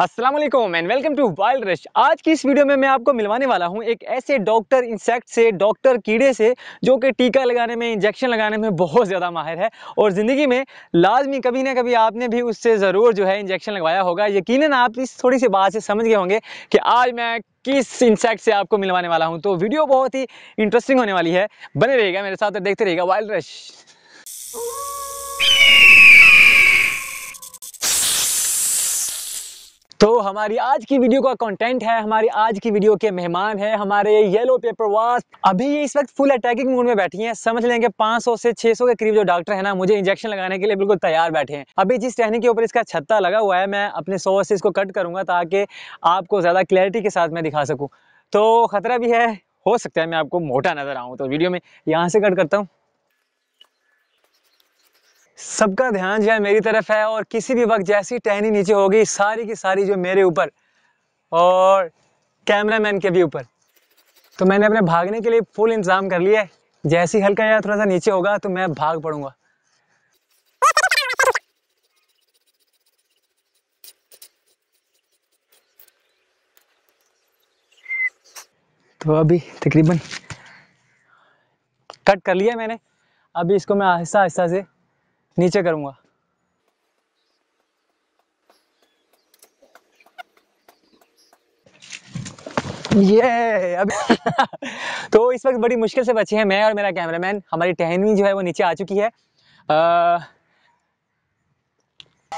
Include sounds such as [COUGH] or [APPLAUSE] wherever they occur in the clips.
Aslam and welcome to wild rush आज की इस वीडियो में मैं आपको मिलवाने वाला हूं एक ऐसे डॉक्टर इंसेक्ट से डॉक्टर कीड़े से जो कि टीका लगाने में इंजेक्शन लगाने में बहुत ज़्यादा माहिर है और ज़िंदगी में लाजमी कभी ना कभी आपने भी उससे ज़रूर जो है इंजेक्शन लगवाया होगा यकीन आप इस थोड़ी सी बात से समझ गए होंगे कि आज मैं किस इंसेक्ट से आपको मिलवाने वाला हूँ तो वीडियो बहुत ही इंटरेस्टिंग होने वाली है बने रहेगा मेरे साथ देखते रहेगा वाइल्ड रश तो हमारी आज की वीडियो का कंटेंट है हमारी आज की वीडियो के मेहमान है हमारे येलो पेपर वास्प अभी ये इस वक्त फुल अटैकिंग मूड में बैठी हैं समझ लेंगे 500 से 600 के करीब जो डॉक्टर है ना मुझे इंजेक्शन लगाने के लिए बिल्कुल तैयार बैठे हैं अभी जिस टहनी के ऊपर इसका छत्ता लगा हुआ है मैं अपने सौ से इसको कट करूंगा ताकि आपको ज़्यादा क्लैरिटी के साथ मैं दिखा सकूँ तो खतरा भी है हो सकता है मैं आपको मोटा नजर आऊँ तो वीडियो में यहाँ से कट करता हूँ सबका ध्यान जो है मेरी तरफ है और किसी भी वक्त जैसी टहनी नीचे होगी सारी की सारी जो मेरे ऊपर और कैमरामैन के भी ऊपर तो मैंने अपने भागने के लिए फुल इंतज़ाम कर लिया है जैसी हल्का या थोड़ा सा नीचे होगा तो मैं भाग पड़ूंगा तो अभी तकरीबन कट कर लिया मैंने अभी इसको मैं आहिस्ता आहिस्ता से नीचे करूंगा ये अब [LAUGHS] तो इस वक्त बड़ी मुश्किल से बचे हैं मैं और मेरा कैमरामैन हमारी टहनी जो है वो नीचे आ चुकी है आ,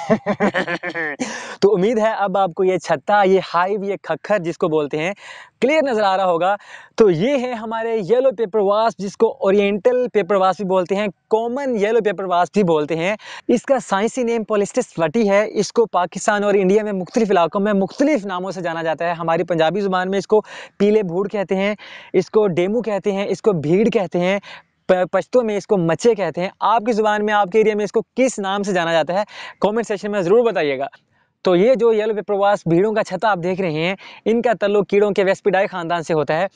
[LAUGHS] तो उम्मीद है अब आपको ये छत्ता ये हाइव ये खखर जिसको बोलते हैं क्लियर नज़र आ रहा होगा तो ये है हमारे येलो पेपर वास जिसको ओरिएंटल पेपर वास भी बोलते हैं कॉमन येलो पेपर वास भी बोलते हैं इसका साइंसी नेम पोलिस्टिस फ्लटी है इसको पाकिस्तान और इंडिया में मुख्तलिफ इलाकों में मुख्तलिफ नामों से जाना जाता है हमारी पंजाबी ज़ुबान में इसको पीले भूड़ कहते हैं इसको डेमू कहते हैं इसको भीड़ कहते हैं पश्तो में इसको मच्छे कहते हैं आपकी ज़ुबान में आपके एरिया में इसको किस नाम से जाना जाता है कॉमेंट सेक्शन में ज़रूर बताइएगा तो ये जो येलो पेपरवास भीड़ों का छता आप देख रहे हैं इनका तल्लु कीड़ों के वेस्पिडाई ख़ानदान से होता है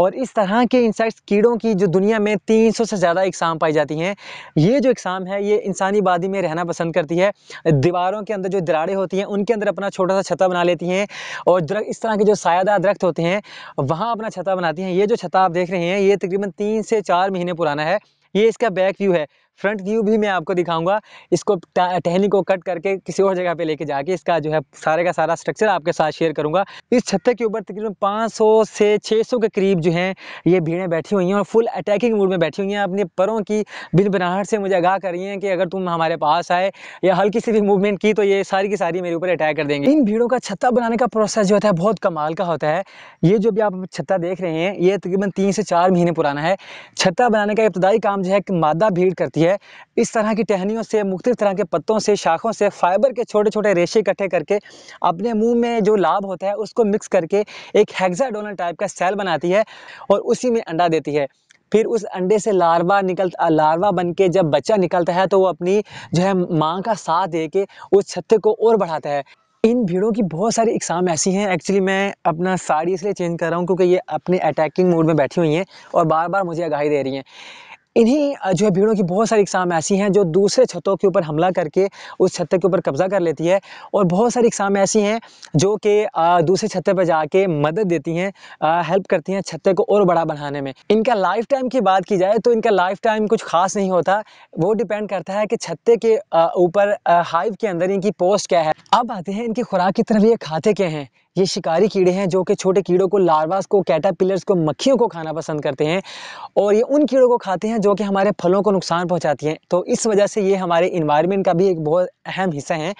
और इस तरह के इंसेक्ट्स कीड़ों की जो दुनिया में 300 से ज़्यादा इकसाम पाई जाती हैं ये जो इकसाम है ये इंसानी बादी में रहना पसंद करती है दीवारों के अंदर जो दराड़े होती हैं उनके अंदर अपना छोटा सा छता बना लेती हैं और दरख इस तरह के जो सायादार दरख्त होते हैं वहाँ अपना छता बनाती हैं ये जो छता आप देख रहे हैं ये तकरीबन तीन से चार महीने पुराना है ये इसका बैक व्यू है फ्रंट व्यू भी मैं आपको दिखाऊंगा इसको टहनी को कट करके किसी और जगह पे लेके जाके इसका जो है सारे का सारा स्ट्रक्चर आपके साथ शेयर करूंगा इस छत्ते के ऊपर तकरीबन 500 से 600 के करीब जो हैं ये भीड़ें बैठी हुई हैं और फुल अटैकिंग मूड में बैठी हुई हैं अपने परों की बिन बनाहट से मुझे आगाह करी हैं कि अगर तुम हमारे पास आए या हल्की सी भी मूवमेंट की तो ये सारी की सारी मेरे ऊपर अटैक कर देंगे इन भीड़ों का छत्ता बनाने का प्रोसेस जो होता है बहुत कमाल का होता है ये जो भी आप छत्ता देख रहे हैं ये तकरीबन तीन से चार महीने पुराना है छत्ता बनाने का इब्तदाई काम जो है मादा भीड़ करती है होती है इस तरह की टहनियों से मुख्त तरह के पत्तों से शाखों से फाइबर के छोटे छोटे रेशे इकट्ठे करके अपने मुंह में जो लाभ होता है उसको मिक्स करके एक हेक्साडोनल टाइप का सेल बनाती है और उसी में अंडा देती है फिर उस अंडे से लार्वा निकल लार्वा बन के जब बच्चा निकलता है तो वो अपनी जो है माँ का साथ दे के उस छत्ते को और बढ़ाता है इन भीड़ों की बहुत सारी इकसाम ऐसी हैं एक्चुअली मैं अपना साड़ी इसलिए चेंज कर रहा हूँ क्योंकि ये अपने अटैकिंग मोड में बैठी हुई हैं और बार बार मुझे आगाही दे रही हैं इन्हीं जो है भीड़ों की बहुत सारी इकसाम ऐसी हैं जो दूसरे छतों के ऊपर हमला करके उस छत के ऊपर कब्ज़ा कर लेती है और बहुत सारी इकसाम ऐसी हैं जो कि दूसरे छत्ते पर जाके मदद देती हैं हेल्प करती हैं छत्ते को और बड़ा बनाने में इनका लाइफ टाइम की बात की जाए तो इनका लाइफ टाइम कुछ खास नहीं होता वो डिपेंड करता है कि छत्ते के ऊपर हाइव के अंदर इनकी पोस्ट क्या है अब आते हैं इनकी खुराक की तरफ ये खाते क्या हैं ये शिकारी कीड़े हैं जो कि छोटे कीड़ों को लार्वास को कैटापिलर्स को मक्खियों को खाना पसंद करते हैं और ये उन कीड़ों को खाते हैं जो कि हमारे फलों को नुकसान पहुंचाती हैं तो इस वजह से ये हमारे इन्वायरमेंट का भी एक बहुत अहम हिस्सा है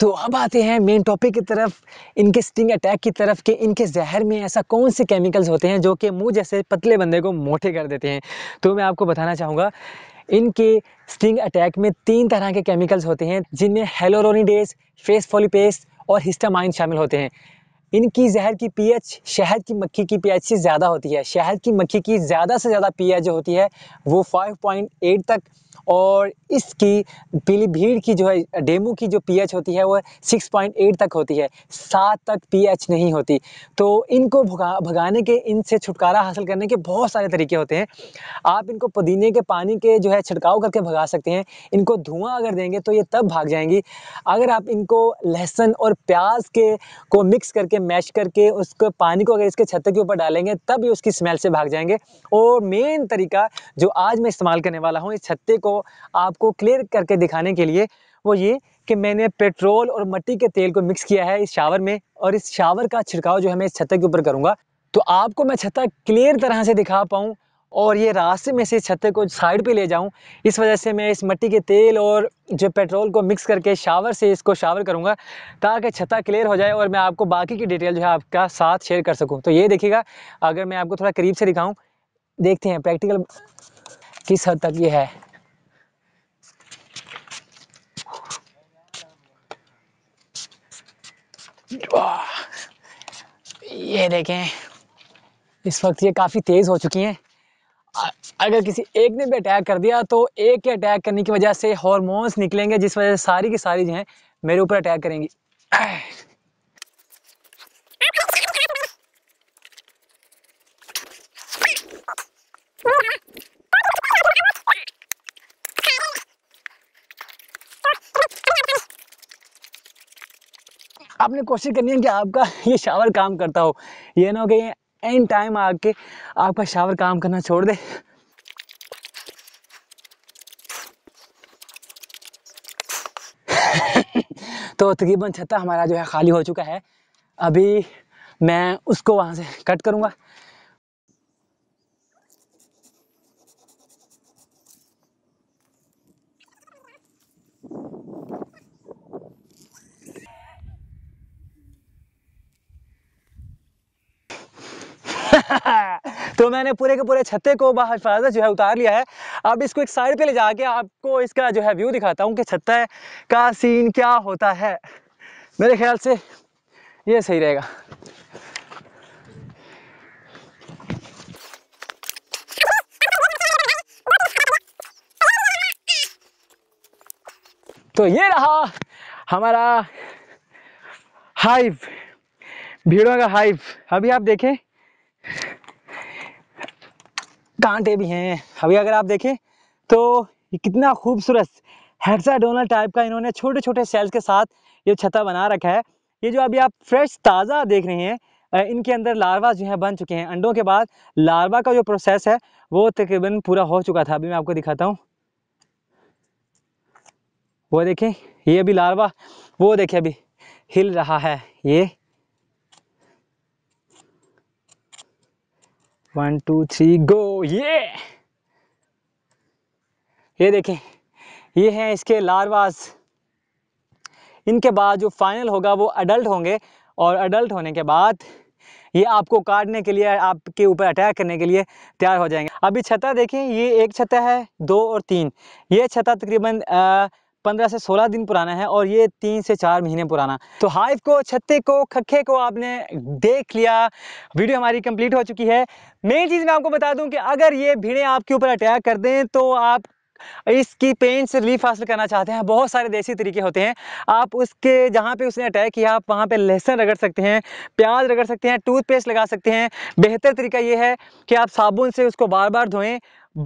तो अब आते हैं मेन टॉपिक की तरफ इनके स्टिंग अटैक की तरफ कि इनके जहर में ऐसा कौन से केमिकल्स होते हैं जो कि मुँह जैसे पतले बंदे को मोटे कर देते हैं तो मैं आपको बताना चाहूँगा इनके स्टिंग अटैक में तीन तरह के केमिकल्स होते हैं जिनमें हेलोरोनीडेज फेस फॉलीपेस्ट और हिस्टामाइन शामिल होते हैं इनकी जहर की पीएच शहद की मक्खी की पीएच से ज़्यादा होती है शहद की मक्खी की ज़्यादा से ज़्यादा पीएच जो होती है वो 5.8 तक और इसकी पीली भीड़ की जो है डेमू की जो पीएच होती है वो 6.8 तक होती है सात तक पीएच नहीं होती तो इनको भगा भगाने के इनसे छुटकारा हासिल करने के बहुत सारे तरीके होते हैं आप इनको पुदीने के पानी के जो है छिड़काव करके भगा सकते हैं इनको धुआं अगर देंगे तो ये तब भाग जाएंगी अगर आप इनको लहसुन और प्याज के को मिक्स करके मैश करके उसको पानी को अगर इसके छत के ऊपर डालेंगे तब ये उसकी स्मेल से भाग जाएंगे और मेन तरीका जो आज मैं इस्तेमाल करने वाला हूँ इस छत्ते को आपको क्लियर करके दिखाने के लिए वो ये कि मैंने पेट्रोल और मट्टी के तेल को मिक्स किया है इस शावर में और इस शावर का छिड़काव जो है मैं इस छत्ते के ऊपर करूँगा तो आपको मैं छत्ता क्लियर तरह से दिखा पाऊँ और ये रास्ते में से छत्ते को साइड पे ले जाऊं इस वजह से मैं इस मिट्टी के तेल और जो पेट्रोल को मिक्स करके शावर से इसको शावर करूंगा ताकि छत्ता क्लियर हो जाए और मैं आपको बाकी की डिटेल जो है आपका साथ शेयर कर सकूं तो ये देखिएगा अगर मैं आपको थोड़ा करीब से दिखाऊं देखते हैं प्रैक्टिकल किस हद तक ये है ये देखें इस वक्त ये काफ़ी तेज़ हो चुकी हैं अगर किसी एक ने भी अटैक कर दिया तो एक के अटैक करने की वजह से हॉर्मोन्स निकलेंगे जिस वजह से सारी की सारी जो है मेरे ऊपर अटैक करेंगी आपने कोशिश करनी है कि आपका [LAUGHS] ये शावर काम करता हो ये ना हो कि एन टाइम आके आपका शावर काम करना छोड़ दे [LAUGHS] तो तकरीबन छत्ता हमारा जो है खाली हो चुका है अभी मैं उसको वहाँ से कट करूँगा मैंने पूरे के पूरे छत्ते को बाहिफाजत जो है उतार लिया है अब इसको एक साइड पे ले जाके आपको इसका जो है व्यू दिखाता हूँ कि छत्ता का सीन क्या होता है मेरे ख्याल से ये सही रहेगा तो ये रहा हमारा हाइव भीड़ों का हाइव अभी आप देखें कांटे भी हैं अभी अगर आप देखें तो ये कितना खूबसूरत हेक्साडोनल टाइप का इन्होंने छोटे छोटे सेल्स के साथ ये छता बना रखा है ये जो अभी आप फ्रेश ताज़ा देख रहे हैं इनके अंदर लार्वा जो है बन चुके हैं अंडों के बाद लार्वा का जो प्रोसेस है वो तकरीबन पूरा हो चुका था अभी मैं आपको दिखाता हूँ वो देखें ये अभी लार्वा वो देखें अभी हिल रहा है ये वन टू थ्री गो ये ये देखें ये हैं इसके लारवास इनके बाद जो फाइनल होगा वो अडल्ट होंगे और अडल्ट होने के बाद ये आपको काटने के लिए आपके ऊपर अटैक करने के लिए तैयार हो जाएंगे अभी छता देखें ये एक छता है दो और तीन ये छता तकरीबन पंद्रह से सोलह दिन पुराना है और ये तीन से चार महीने पुराना तो हाइव को छत्ते को खखे को आपने देख लिया वीडियो हमारी कंप्लीट हो चुकी है मेन चीज़ मैं आपको बता दूं कि अगर ये भीड़े आपके ऊपर अटैक कर दें तो आप इसकी पेन से रिलीफ हासिल करना चाहते हैं बहुत सारे देसी तरीके होते हैं आप उसके जहाँ पे उसने अटैक किया आप वहाँ पे लहसुन रगड़ सकते हैं प्याज रगड़ सकते हैं टूथपेस्ट लगा सकते हैं बेहतर तरीका ये है कि आप साबुन से उसको बार बार धोएं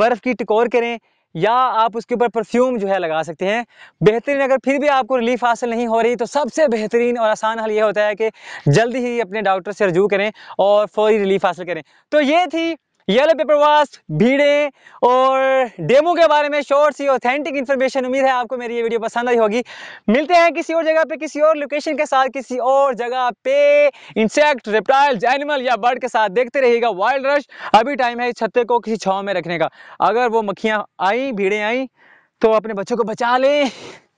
बर्फ़ की टिकोर करें या आप उसके ऊपर परफ्यूम जो है लगा सकते हैं बेहतरीन अगर फिर भी आपको रिलीफ हासिल नहीं हो रही तो सबसे बेहतरीन और आसान हल ये होता है कि जल्दी ही अपने डॉक्टर से रजू करें और फौरी रिलीफ हासिल करें तो ये थी येलो पेपर वास्ट भीड़ें और डेमो के बारे में शोर सी ऑथेंटिक इन्फॉर्मेशन उम्मीद है आपको मेरी ये वीडियो पसंद आई होगी मिलते हैं किसी और जगह पे किसी और लोकेशन के साथ किसी और जगह पे इंसेक्ट रेप्टाइल्स एनिमल या बर्ड के साथ देखते रहिएगा वाइल्ड रश अभी टाइम है छत्ते को किसी छाव में रखने का अगर वो मक्खियाँ आई भीड़ें आई तो अपने बच्चों को बचा लें